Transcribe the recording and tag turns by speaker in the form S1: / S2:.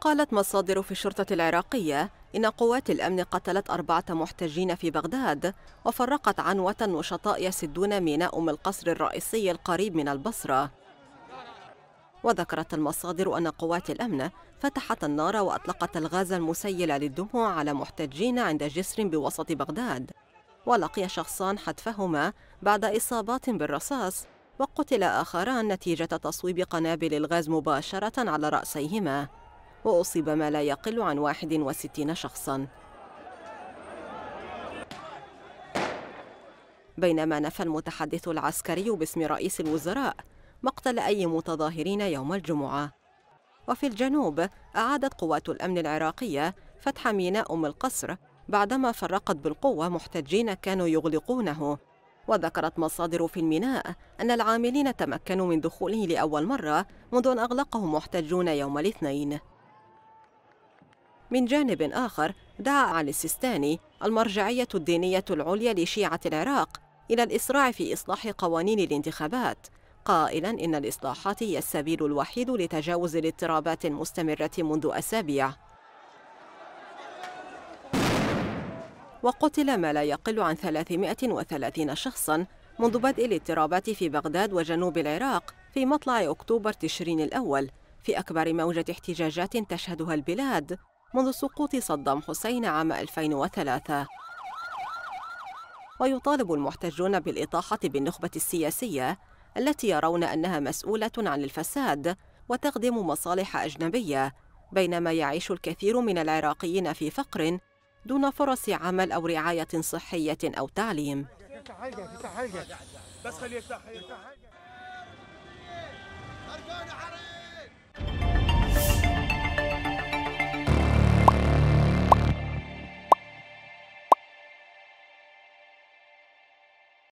S1: قالت مصادر في الشرطة العراقية إن قوات الأمن قتلت أربعة محتجين في بغداد وفرقت عنوة نشطاء يسدون ميناء أم القصر الرئيسي القريب من البصرة وذكرت المصادر أن قوات الأمن فتحت النار وأطلقت الغاز المسيل للدموع على محتجين عند جسر بوسط بغداد ولقي شخصان حتفهما بعد إصابات بالرصاص وقتل آخران نتيجة تصويب قنابل الغاز مباشرة على رأسيهما وأصيب ما لا يقل عن 61 شخصاً بينما نفى المتحدث العسكري باسم رئيس الوزراء مقتل أي متظاهرين يوم الجمعة وفي الجنوب أعادت قوات الأمن العراقية فتح ميناء أم القصر بعدما فرقت بالقوة محتجين كانوا يغلقونه وذكرت مصادر في الميناء أن العاملين تمكنوا من دخوله لأول مرة منذ أن أغلقه محتجون يوم الاثنين من جانب آخر دعا علي السيستاني المرجعية الدينية العليا لشيعة العراق إلى الإسراع في إصلاح قوانين الانتخابات قائلا إن الإصلاحات هي السبيل الوحيد لتجاوز الاضطرابات المستمرة منذ أسابيع وقتل ما لا يقل عن 330 شخصاً منذ بدء الاضطرابات في بغداد وجنوب العراق في مطلع أكتوبر تشرين الأول في أكبر موجة احتجاجات تشهدها البلاد منذ سقوط صدام حسين عام 2003 ويطالب المحتجون بالإطاحة بالنخبة السياسية التي يرون أنها مسؤولة عن الفساد وتخدم مصالح أجنبية بينما يعيش الكثير من العراقيين في فقر دون فرص عمل أو رعاية صحية أو تعليم